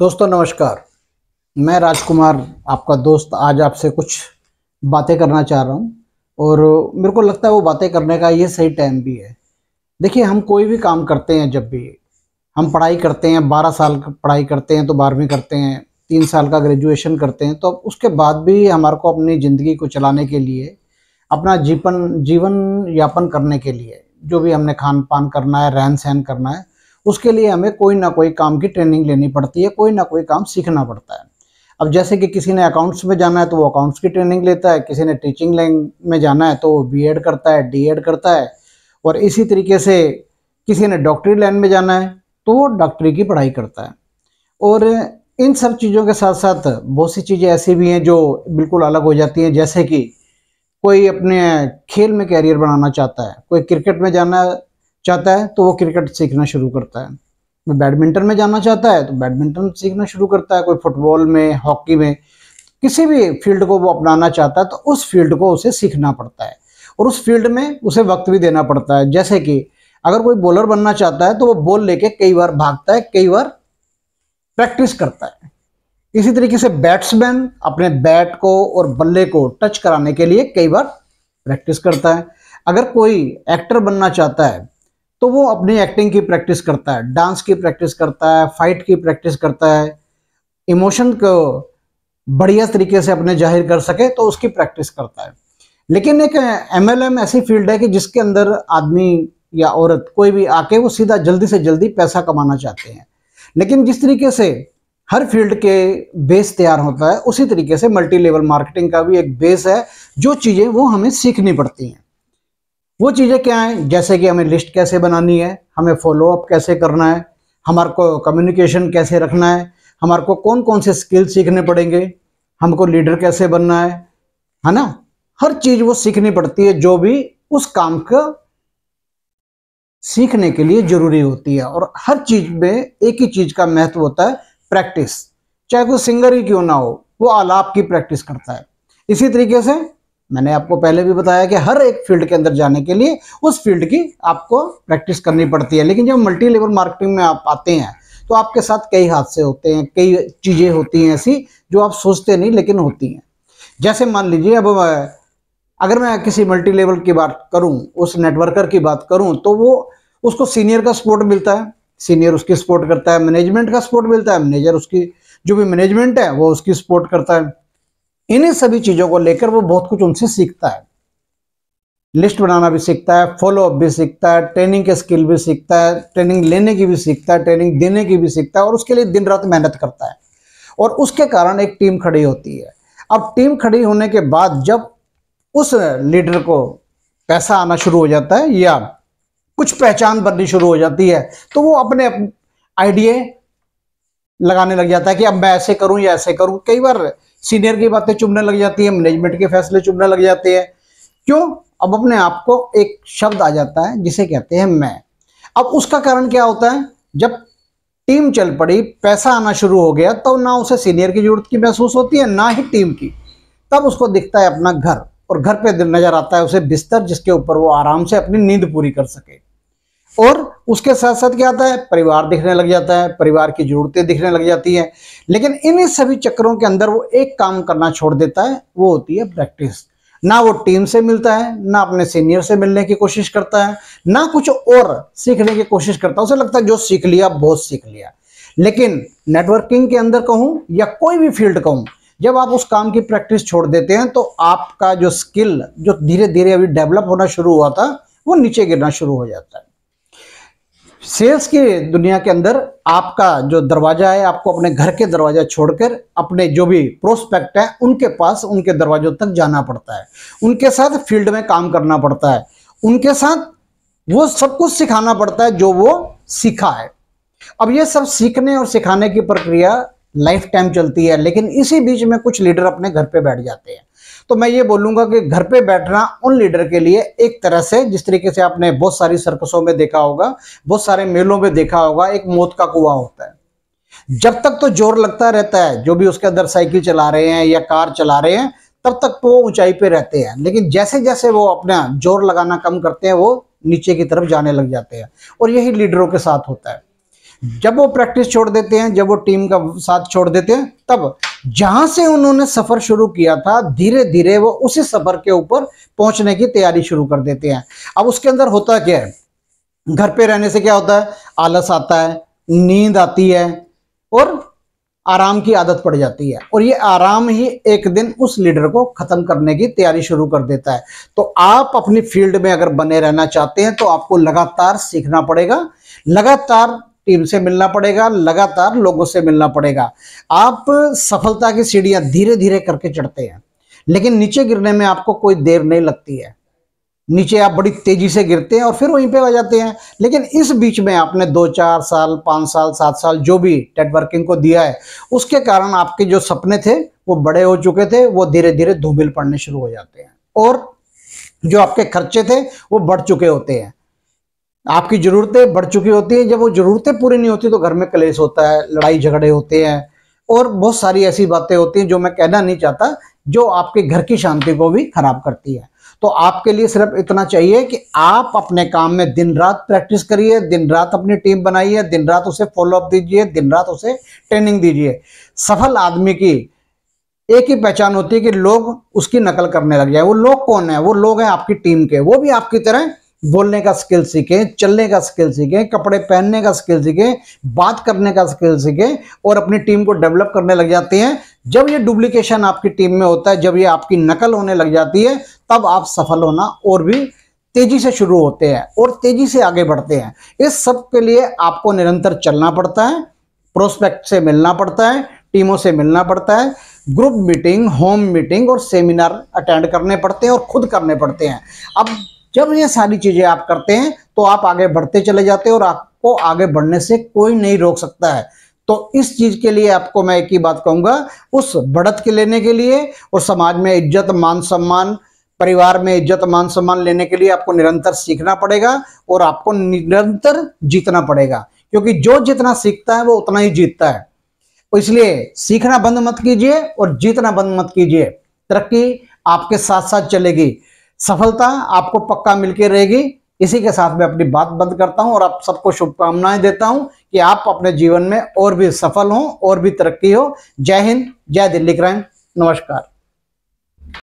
दोस्तों नमस्कार मैं राजकुमार आपका दोस्त आज आपसे कुछ बातें करना चाह रहा हूँ और मेरे को लगता है वो बातें करने का ये सही टाइम भी है देखिए हम कोई भी काम करते हैं जब भी हम पढ़ाई करते हैं बारह साल पढ़ाई करते हैं तो बारहवीं करते हैं तीन साल का ग्रेजुएशन करते हैं तो उसके बाद भी हमारे को अपनी ज़िंदगी को चलाने के लिए अपना जीपन जीवन यापन करने के लिए जो भी हमने खान पान करना है रहन सहन करना है उसके लिए हमें कोई ना कोई काम की ट्रेनिंग लेनी पड़ती है कोई ना कोई काम सीखना पड़ता है अब जैसे कि किसी ने अकाउंट्स में जाना है तो वो अकाउंट्स की ट्रेनिंग लेता है किसी ने टीचिंग लाइन में जाना है तो वो बी करता है डी करता है और इसी तरीके से किसी ने डॉक्टरी लाइन में जाना है तो वो डॉक्टरी की पढ़ाई करता है और इन सब चीज़ों के साथ साथ बहुत सी चीज़ें ऐसी भी हैं जो बिल्कुल अलग हो जाती हैं जैसे कि कोई अपने खेल में कैरियर बनाना चाहता है कोई क्रिकेट में जाना चाहता है तो वो क्रिकेट तो सीखना शुरू करता है कोई बैडमिंटन में जाना चाहता है तो बैडमिंटन सीखना शुरू करता है कोई फुटबॉल में हॉकी में किसी भी फील्ड को वो अपनाना चाहता है तो उस फील्ड को उसे सीखना पड़ता है और उस फील्ड में उसे वक्त भी देना पड़ता है जैसे कि अगर कोई बॉलर बनना चाहता है तो वो बॉल लेके कई बार भागता है कई बार प्रैक्टिस करता है इसी तरीके से बैट्समैन अपने बैट को और बल्ले को टच कराने के लिए कई बार प्रैक्टिस करता है अगर कोई एक्टर बनना चाहता है तो वो अपनी एक्टिंग की प्रैक्टिस करता है डांस की प्रैक्टिस करता है फाइट की प्रैक्टिस करता है इमोशन को बढ़िया तरीके से अपने जाहिर कर सके तो उसकी प्रैक्टिस करता है लेकिन एक एम ऐसी फील्ड है कि जिसके अंदर आदमी या औरत कोई भी आके वो सीधा जल्दी से जल्दी पैसा कमाना चाहते हैं लेकिन जिस तरीके से हर फील्ड के बेस तैयार होता है उसी तरीके से मल्टी लेवल मार्केटिंग का भी एक बेस है जो चीज़ें वो हमें सीखनी पड़ती हैं वो चीज़ें क्या हैं जैसे कि हमें लिस्ट कैसे बनानी है हमें फॉलोअप कैसे करना है हमारे को कम्युनिकेशन कैसे रखना है हमारे को कौन कौन से स्किल सीखने पड़ेंगे हमको लीडर कैसे बनना है है ना हर चीज़ वो सीखनी पड़ती है जो भी उस काम का सीखने के लिए जरूरी होती है और हर चीज़ में एक ही चीज़ का महत्व होता है प्रैक्टिस चाहे कोई सिंगर ही क्यों ना हो वो आलाप की प्रैक्टिस करता है इसी तरीके से मैंने आपको पहले भी बताया कि हर एक फील्ड के अंदर जाने के लिए उस फील्ड की आपको प्रैक्टिस करनी पड़ती है लेकिन जब मल्टी लेवल मार्केटिंग में आप आते हैं तो आपके साथ कई हादसे होते हैं कई चीज़ें होती हैं ऐसी जो आप सोचते नहीं लेकिन होती हैं जैसे मान लीजिए अब अगर मैं किसी मल्टी लेवल की बात करूं उस नेटवर्कर की बात करूं तो वो उसको सीनियर का सपोर्ट मिलता है सीनियर उसकी सपोर्ट करता है मैनेजमेंट का सपोर्ट मिलता है मैनेजर उसकी जो भी मैनेजमेंट है वो उसकी सपोर्ट करता है इन्हीं सभी चीजों को लेकर वो बहुत कुछ उनसे सीखता है लिस्ट बनाना भी सीखता है फॉलो अप भी सीखता है ट्रेनिंग के स्किल भी सीखता है ट्रेनिंग लेने की भी सीखता है ट्रेनिंग देने की भी सीखता है और उसके लिए दिन रात मेहनत करता है और उसके कारण एक टीम खड़ी होती है अब टीम खड़ी होने के बाद जब उस लीडर को पैसा आना शुरू हो जाता है या कुछ पहचान बननी शुरू हो जाती है तो वो अपने आइडिए लगाने लग जाता है कि अब मैं ऐसे करूं या ऐसे करूं कई बार सीनियर की बातें चुभने लग जाती है मैनेजमेंट के फैसले चुभने लग जाते हैं क्यों अब अपने आप को एक शब्द आ जाता है जिसे कहते हैं मैं अब उसका कारण क्या होता है जब टीम चल पड़ी पैसा आना शुरू हो गया तो ना उसे सीनियर की जरूरत की महसूस होती है ना ही टीम की तब उसको दिखता है अपना घर और घर पे नजर आता है उसे बिस्तर जिसके ऊपर वो आराम से अपनी नींद पूरी कर सके और उसके साथ साथ क्या आता है परिवार दिखने लग जाता है परिवार की जरूरतें दिखने लग जाती है लेकिन इन सभी चक्करों के अंदर वो एक काम करना छोड़ देता है वो होती है प्रैक्टिस ना वो टीम से मिलता है ना अपने सीनियर से मिलने की कोशिश करता है ना कुछ और सीखने की कोशिश करता है उसे लगता है जो सीख लिया बहुत सीख लिया लेकिन नेटवर्किंग के अंदर कहूँ या कोई भी फील्ड कहूँ जब आप उस काम की प्रैक्टिस छोड़ देते हैं तो आपका जो स्किल जो धीरे धीरे अभी डेवलप होना शुरू हुआ था वो नीचे गिरना शुरू हो जाता है सेल्स की दुनिया के अंदर आपका जो दरवाज़ा है आपको अपने घर के दरवाज़ा छोड़कर अपने जो भी प्रोस्पेक्ट है उनके पास उनके दरवाज़ों तक जाना पड़ता है उनके साथ फील्ड में काम करना पड़ता है उनके साथ वो सब कुछ सिखाना पड़ता है जो वो सीखा है अब ये सब सीखने और सिखाने की प्रक्रिया लाइफ टाइम चलती है लेकिन इसी बीच में कुछ लीडर अपने घर पर बैठ जाते हैं तो मैं ये बोलूंगा कि घर पे बैठना उन लीडर के लिए एक तरह से जिस तरीके से आपने बहुत सारी सर्कसों में देखा होगा बहुत सारे मेलों में देखा होगा एक मौत का कुआ होता है जब तक तो जोर लगता रहता है जो भी उसके अंदर साइकिल चला रहे हैं या कार चला रहे हैं तब तक तो वो ऊंचाई पे रहते हैं लेकिन जैसे जैसे वो अपना जोर लगाना कम करते हैं वो नीचे की तरफ जाने लग जाते हैं और यही लीडरों के साथ होता है जब वो प्रैक्टिस छोड़ देते हैं जब वो टीम का साथ छोड़ देते हैं तब जहां से उन्होंने सफर शुरू किया था धीरे धीरे वो उसी सफर के ऊपर पहुंचने की तैयारी शुरू कर देते हैं अब उसके अंदर होता क्या है घर पे रहने से क्या होता है आलस आता है नींद आती है और आराम की आदत पड़ जाती है और ये आराम ही एक दिन उस लीडर को खत्म करने की तैयारी शुरू कर देता है तो आप अपनी फील्ड में अगर बने रहना चाहते हैं तो आपको लगातार सीखना पड़ेगा लगातार टीम से मिलना पड़ेगा लगातार लोगों से मिलना पड़ेगा आप सफलता की सीढ़ियां धीरे धीरे करके चढ़ते हैं लेकिन नीचे गिरने में आपको कोई देर नहीं लगती है नीचे आप बड़ी तेजी से गिरते हैं और फिर वहीं पे आ जाते हैं लेकिन इस बीच में आपने दो चार साल पाँच साल सात साल जो भी नेटवर्किंग को दिया है उसके कारण आपके जो सपने थे वो बड़े हो चुके थे वो धीरे धीरे धूमिल पड़ने शुरू हो जाते हैं और जो आपके खर्चे थे वो बढ़ चुके होते हैं आपकी ज़रूरतें बढ़ चुकी होती हैं जब वो ज़रूरतें पूरी नहीं होती तो घर में कलेश होता है लड़ाई झगड़े होते हैं और बहुत सारी ऐसी बातें होती हैं जो मैं कहना नहीं चाहता जो आपके घर की शांति को भी खराब करती है तो आपके लिए सिर्फ इतना चाहिए कि आप अपने काम में दिन रात प्रैक्टिस करिए दिन रात अपनी टीम बनाइए दिन रात उसे फॉलोअप दीजिए दिन रात उसे ट्रेनिंग दीजिए सफल आदमी की एक ही पहचान होती है कि लोग उसकी नकल करने लग जाए वो लोग कौन है वो लोग हैं आपकी टीम के वो भी आपकी तरह बोलने का स्किल सीखें चलने का स्किल सीखें कपड़े पहनने का स्किल सीखें बात करने का स्किल सीखें और अपनी टीम को डेवलप करने लग जाते हैं जब ये डुप्लीकेशन आपकी टीम में होता है जब ये आपकी नकल होने लग जाती है तब आप सफल होना और भी तेजी से शुरू होते हैं और तेजी से आगे बढ़ते हैं इस सब के लिए आपको निरंतर चलना पड़ता है प्रोस्पेक्ट से मिलना पड़ता है टीमों से मिलना पड़ता है ग्रुप मीटिंग होम मीटिंग और सेमिनार अटेंड करने पड़ते हैं और खुद करने पड़ते हैं अब जब ये सारी चीजें आप करते हैं तो आप आगे बढ़ते चले जाते हैं और आपको आगे बढ़ने से कोई नहीं रोक सकता है तो इस चीज के लिए आपको मैं एक ही बात कहूंगा उस बढ़त के लेने के लिए और समाज में इज्जत मान सम्मान परिवार में इज्जत मान सम्मान लेने के लिए आपको निरंतर सीखना पड़ेगा और आपको निरंतर जीतना पड़ेगा क्योंकि जो जितना सीखता है वो उतना ही जीतता है तो इसलिए सीखना बंद मत कीजिए और जीतना बंद मत कीजिए तरक्की आपके साथ साथ चलेगी सफलता आपको पक्का मिलकर रहेगी इसी के साथ मैं अपनी बात बंद करता हूं और आप सबको शुभकामनाएं देता हूं कि आप अपने जीवन में और भी सफल हों और भी तरक्की हो जय हिंद जय दिल्ली क्राइम नमस्कार